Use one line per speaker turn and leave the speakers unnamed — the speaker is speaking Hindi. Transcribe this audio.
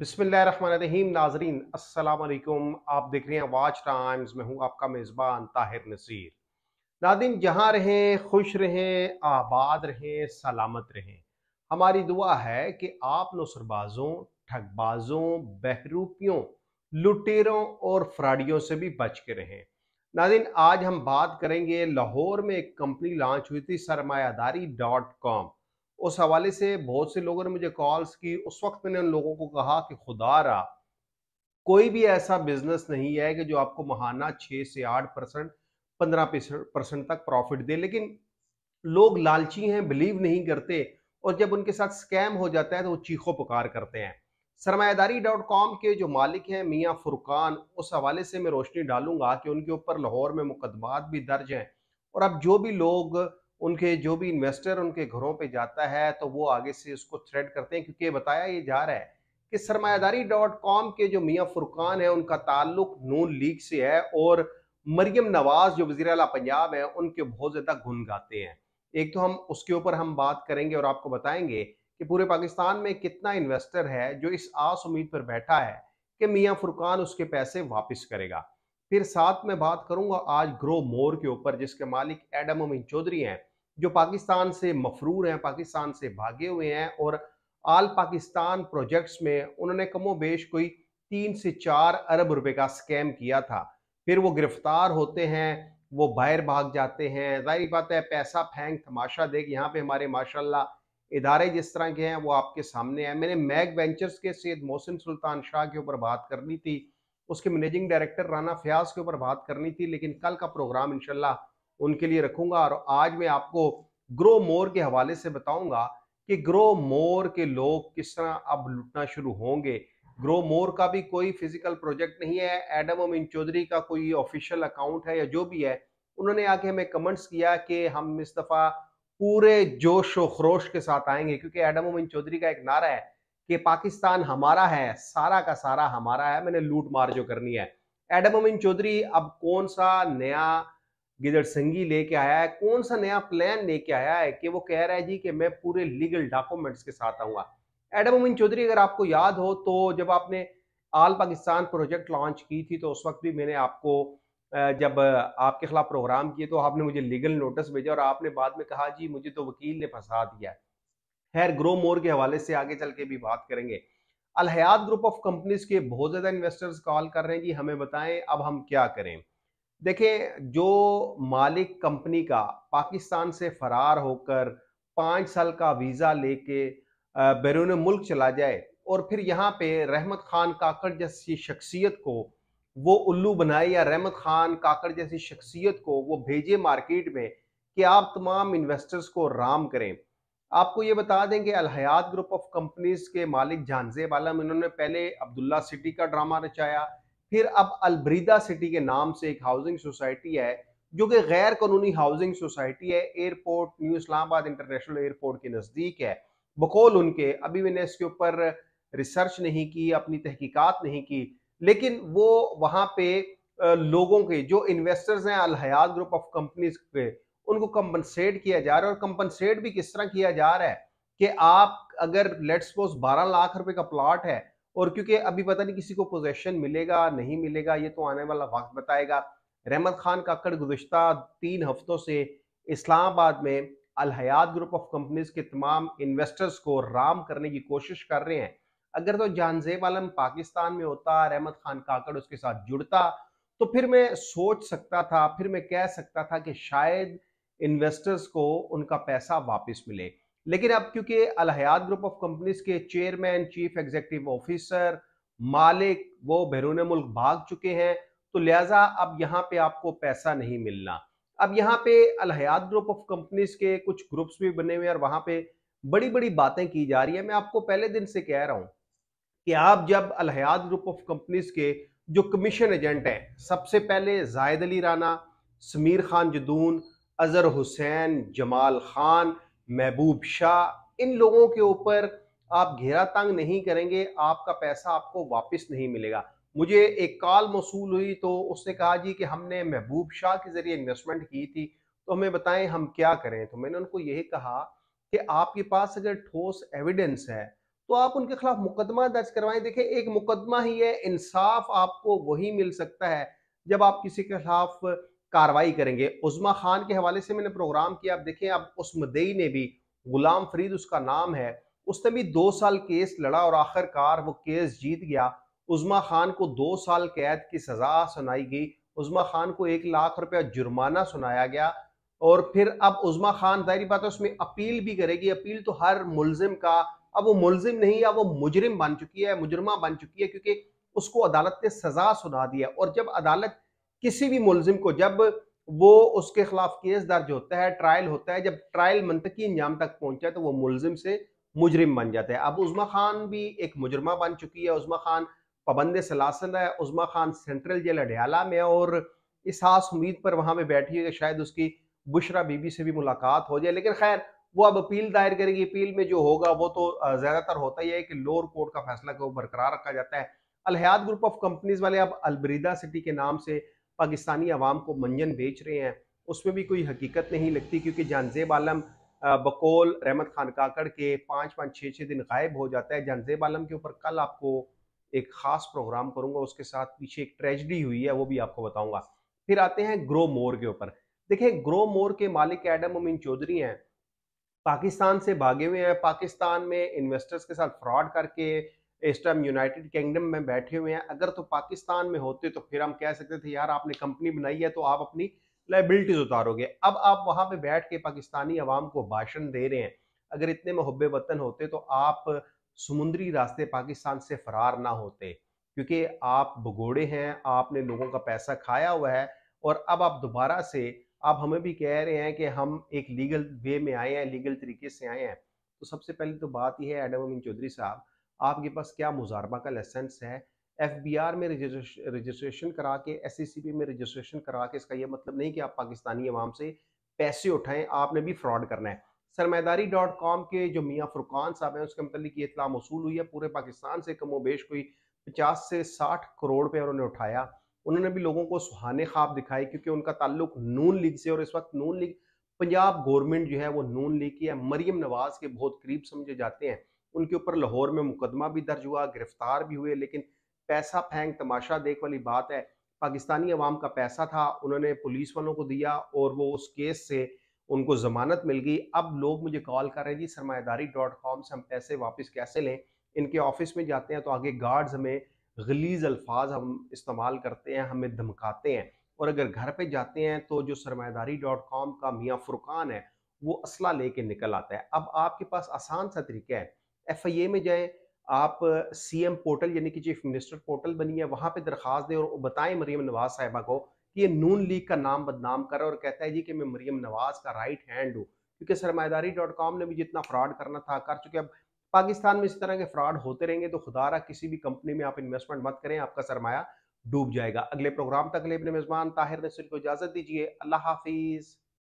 बिसमीम नाजरीन असलकुम आप देख रहे हैं वाच टाइम्स में हूँ आपका मेज़बान ताहिर नसीर नादिन जहाँ रहें खुश रहें आबाद रहें सलामत रहें हमारी दुआ है कि आप नसरबाजों ठगबाजों बहरूपियों लुटेरों और फ्राडियों से भी बच के रहें नादिन आज हम बात करेंगे लाहौर में एक कंपनी लॉन्च हुई थी सरमायादारी डॉट कॉम उस हवाले से बहुत से लोगों ने मुझे कॉल्स की उस वक्त मैंने उन लोगों को कहा कि खुदा रहा कोई भी ऐसा बिजनेस नहीं है कि जो आपको महाना छः से आठ परसेंट पंद्रह परसेंट तक प्रॉफिट दे लेकिन लोग लालची हैं बिलीव नहीं करते और जब उनके साथ स्कैम हो जाता है तो वो चीखों पुकार करते हैं सरमायादारी डॉट कॉम के जो मालिक हैं मियाँ फुरकान उस हवाले से मैं रोशनी डालूंगा कि उनके ऊपर लाहौर में मुकदमात भी दर्ज हैं और अब जो भी लोग उनके जो भी इन्वेस्टर उनके घरों पे जाता है तो वो आगे से उसको थ्रेड करते हैं क्योंकि बताया ये जा रहा है कि सरमायादारी डॉट कॉम के जो मियाँ फुरकान है उनका ताल्लुक नून लीग से है और मरियम नवाज जो वजीर अला पंजाब है उनके बहुत ज़्यादा गुन गाते हैं एक तो हम उसके ऊपर हम बात करेंगे और आपको बताएंगे कि पूरे पाकिस्तान में कितना इन्वेस्टर है जो इस आस उम्मीद पर बैठा है कि मियाँ फुरकान उसके पैसे वापस करेगा फिर साथ में बात करूंगा आज ग्रो मोर के ऊपर जिसके मालिक एडम अमीन चौधरी हैं जो पाकिस्तान से मफरूर हैं पाकिस्तान से भागे हुए हैं और आल पाकिस्तान प्रोजेक्ट्स में उन्होंने कमो बेश कोई तीन से चार अरब रुपए का स्कैम किया था फिर वो गिरफ्तार होते हैं वो बाहर भाग जाते हैं जाहिर बात है पैसा फेंक तमाशा देख यहाँ पे हमारे माशाला इदारे जिस तरह के हैं वो आपके सामने हैं मैंने मैग वेंचर्स के सैद मोहसिन सुल्तान शाह के ऊपर बात करनी थी उसके मैनेजिंग डायरेक्टर राना फयाज के ऊपर बात करनी थी लेकिन कल का प्रोग्राम इनशाला उनके लिए रखूंगा और आज मैं आपको ग्रो मोर के हवाले से बताऊंगा कि ग्रो मोर के लोग किस तरह अब लुटना शुरू होंगे ग्रो मोर का भी कोई फिजिकल प्रोजेक्ट नहीं है एडम अमीन चौधरी का कोई ऑफिशियल अकाउंट है या जो भी है उन्होंने आके हमें कमेंट्स किया कि हम इस दफ़ा पूरे जोश व खरोश के साथ आएंगे क्योंकि एडम अमीन चौधरी का एक नारा है कि पाकिस्तान हमारा है सारा का सारा हमारा है मैंने लूट मार जो करनी है एडम अमीन चौधरी अब कौन सा नया गिदड़ संगी लेके आया है कौन सा नया प्लान लेके आया है कि वो कह रहा है जी कि मैं पूरे लीगल डॉक्यूमेंट्स के साथ आऊँगा एडम अमिन चौधरी अगर आपको याद हो तो जब आपने आल पाकिस्तान प्रोजेक्ट लॉन्च की थी तो उस वक्त भी मैंने आपको जब आपके खिलाफ प्रोग्राम किए तो आपने मुझे लीगल नोटिस भेजा और आपने बाद में कहा जी मुझे तो वकील ने फंसा दिया खैर ग्रो मोर के हवाले से आगे चल के भी बात करेंगे अलहयात ग्रुप ऑफ कंपनीज के बहुत ज़्यादा इन्वेस्टर्स कॉल कर रहे हैं जी हमें बताएं अब हम क्या करें देखें जो मालिक कंपनी का पाकिस्तान से फरार होकर पाँच साल का वीज़ा लेके बैरून मुल्क चला जाए और फिर यहाँ पे रहमत खान काकड़ जैसी शख्सियत को वो उल्लू बनाए या रहमत खान काकड़ जैसी शख्सियत को वो भेजे मार्केट में कि आप तमाम इन्वेस्टर्स को राम करें आपको ये बता दें कि अलहयात ग्रुप ऑफ कंपनीज के मालिक झांजे आलम इन्होंने पहले अब्दुल्ला सिटी का ड्रामा रचाया फिर अब अलब्रीदा सिटी के नाम से एक हाउसिंग सोसाइटी है जो कि गैर कानूनी हाउसिंग सोसाइटी है airport new Islamabad international airport के नज़दीक है बकौल उनके अभी मैंने इसके ऊपर रिसर्च नहीं की अपनी तहकीकात नहीं की लेकिन वो वहाँ पे लोगों के जो इन्वेस्टर्स हैं अलहयात ग्रुप ऑफ कंपनीज के उनको कंपनसेट किया जा रहा है और कंपनसेट भी किस तरह किया जा रहा है कि आप अगर लेट्स सपोज 12 लाख रुपए का प्लाट है और क्योंकि अभी पता नहीं किसी को पोजेशन मिलेगा नहीं मिलेगा ये तो आने वाला वक्त बताएगा रहमत खान काकड़ गुजशत तीन हफ्तों से इस्लामाबाद में अलहयात ग्रुप ऑफ कंपनीज के तमाम इन्वेस्टर्स को राम करने की कोशिश कर रहे हैं अगर तो जानजेब आलम पाकिस्तान में होता रहमत खान काकड़ उसके साथ जुड़ता तो फिर मैं सोच सकता था फिर मैं कह सकता था कि शायद इन्वेस्टर्स को उनका पैसा वापस मिले लेकिन अब क्योंकि अलहयात ग्रुप ऑफ कंपनीज के चेयरमैन चीफ एग्जीक्यूटिव ऑफिसर मालिक वो बैरून मुल्क भाग चुके हैं तो लिहाजा अब यहाँ पे आपको पैसा नहीं मिलना अब यहाँ पे अलहयात ग्रुप ऑफ कंपनीज के कुछ ग्रुप्स भी बने हुए हैं और वहां पे बड़ी बड़ी बातें की जा रही है मैं आपको पहले दिन से कह रहा हूं कि आप जब अलहयात ग्रुप ऑफ कंपनीज के जो कमीशन एजेंट हैं सबसे पहले जायद अली राना समीर खान जदून अज़र हुसैन जमाल ख़ान महबूब शाह इन लोगों के ऊपर आप घेरा तंग नहीं करेंगे आपका पैसा आपको वापस नहीं मिलेगा मुझे एक कॉल मौसू हुई तो उसने कहा जी कि हमने महबूब शाह के ज़रिए इन्वेस्टमेंट की थी तो हमें बताएं हम क्या करें तो मैंने उनको यही कहा कि आपके पास अगर ठोस एविडेंस है तो आप उनके खिलाफ मुकदमा दर्ज करवाएं देखिए एक मुकदमा ही है इंसाफ आपको वही मिल सकता है जब आप किसी के खिलाफ कार्रवाई करेंगे उजमा खान के हवाले से मैंने प्रोग्राम किया आप देखें अब उसमदई ने भी गुलाम फरीद उसका नाम है उसने भी दो साल केस लड़ा और आखिरकार वो केस जीत गया उजमा खान को दो साल कैद की सजा सुनाई गई उजमा खान को एक लाख रुपया जुर्माना सुनाया गया और फिर अब उजमा खान दायरी बात है उसमें अपील भी करेगी अपील तो हर मुलजिम का अब वो मुलजिम नहीं अब वो मुजरिम बन चुकी है मुजरमा बन चुकी है क्योंकि उसको अदालत ने सजा सुना दिया और जब अदालत किसी भी मुलजिम को जब वो उसके खिलाफ केस दर्ज होता है ट्रायल होता है जब ट्रायल मंतकी इंजाम तक पहुंचा है तो वो मुलजिम से मुजरिम बन जाता है अब उजमा खान भी एक मुजरमा बन चुकी है उजमा खान पबंद सलासल है उजमा खान सेंट्रल जेल अडयाला में और इस हास उम्मीद पर वहां में बैठी है कि शायद उसकी बुशरा बीबी से भी मुलाकात हो जाए लेकिन खैर वो अब अपील दायर करेगी अपील में जो होगा वो तो ज़्यादातर होता ही है कि लोअर कोर्ट का फैसला को बरकरार रखा जाता है अलहयात ग्रुप ऑफ कंपनीज वाले अब अलब्रीदा सिटी के नाम से पाकिस्तानी अवाम को मंजन बेच रहे हैं उसमें भी कोई हकीकत नहीं लगती क्योंकि जानजेब आलम बकोल रहमत खान काकड़ के पाँच पाँच छः छः दिन गायब हो जाता है जानजेब आलम के ऊपर कल आपको एक ख़ास प्रोग्राम करूँगा उसके साथ पीछे एक ट्रेजडी हुई है वो भी आपको बताऊँगा फिर आते हैं ग्रो मोर के ऊपर देखें ग्रो मोर के मालिक एडम अमीन चौधरी हैं पाकिस्तान से भागे हुए हैं पाकिस्तान में इन्वेस्टर्स के साथ फ्रॉड करके इस टाइम यूनाइटेड किंगडम में बैठे हुए हैं अगर तो पाकिस्तान में होते तो फिर हम कह सकते थे यार आपने कंपनी बनाई है तो आप अपनी लाइबिलिटीज़ उतारोगे अब आप वहाँ पे बैठ के पाकिस्तानी आवाम को भाषण दे रहे हैं अगर इतने महब वतन होते तो आप समुद्री रास्ते पाकिस्तान से फरार ना होते क्योंकि आप भगोड़े हैं आपने लोगों का पैसा खाया हुआ है और अब आप दोबारा से आप हमें भी कह रहे हैं कि हम एक लीगल वे में आए हैं लीगल तरीके से आए हैं तो सबसे पहले तो बात यह है एडम अमीन चौधरी साहब आपके पास क्या मुजारबा का लाइसेंस है एफ बी आर में रजिस्ट्रेशन करा के एस सी पी में रजिस्ट्रेशन करा के इसका यह मतलब नहीं कि आप पाकिस्तानी अवाम से पैसे उठाएं आपने भी फ्रॉड करना है सरमादारी डॉट कॉम के जो मियाँ फुरकान साहब हैं उसके मतलब ये इतला वसूल हुई है पूरे पाकिस्तान से कम बेश कोई पचास से साठ करोड़ रुपये उन्होंने उठाया उन्होंने भी लोगों को सुहाने ख्वाब दिखाए क्योंकि उनका ताल्लुक नून लीग से और इस वक्त नून लीग पंजाब गवर्नमेंट जो है वो नून लीग की है मरीम नवाज के बहुत करीब समझे जाते हैं उनके ऊपर लाहौर में मुकदमा भी दर्ज हुआ गिरफ्तार भी हुए लेकिन पैसा फेंक तमाशा देख वाली बात है पाकिस्तानी अवाम का पैसा था उन्होंने पुलिस वालों को दिया और वो उस केस से उनको ज़मानत मिल गई अब लोग मुझे कॉल कर रहे हैं जी सरमादारी डॉट कॉम से हम पैसे वापस कैसे लें इनके ऑफिस में जाते हैं तो आगे गार्ड्स हमें गलीज अल्फाज हम इस्तेमाल करते हैं हमें धमकाते हैं और अगर घर पे जाते हैं तो जो सरमादारी डॉट कॉम का मियाँ फुरकान है वो असला लेके निकल आता है अब आपके पास आसान सा तरीका है एफ आई ए में जाए आप सी एम पोर्टल यानी कि चीफ मिनिस्टर पोर्टल बनी है वहाँ पर दरख्वास्त दें और बताएं मरियम नवाज साहिबा को कि ये नून लीग का नाम बदनाम कर और कहता है जी कि मैं मरीम नवाज का राइट हैंड हूँ क्योंकि सरमादारी डॉट कॉम ने भी जितना फ्रॉड करना था कर चुके अब पाकिस्तान में इस तरह के फ्रॉड होते रहेंगे तो खुदा रहा किसी भी कंपनी में आप इन्वेस्टमेंट मत करें आपका सरमाया डूब जाएगा अगले प्रोग्राम तक अगले अपने मेज़बान ताहिर नसर को इजाज़त दीजिए अल्लाह हाफिज़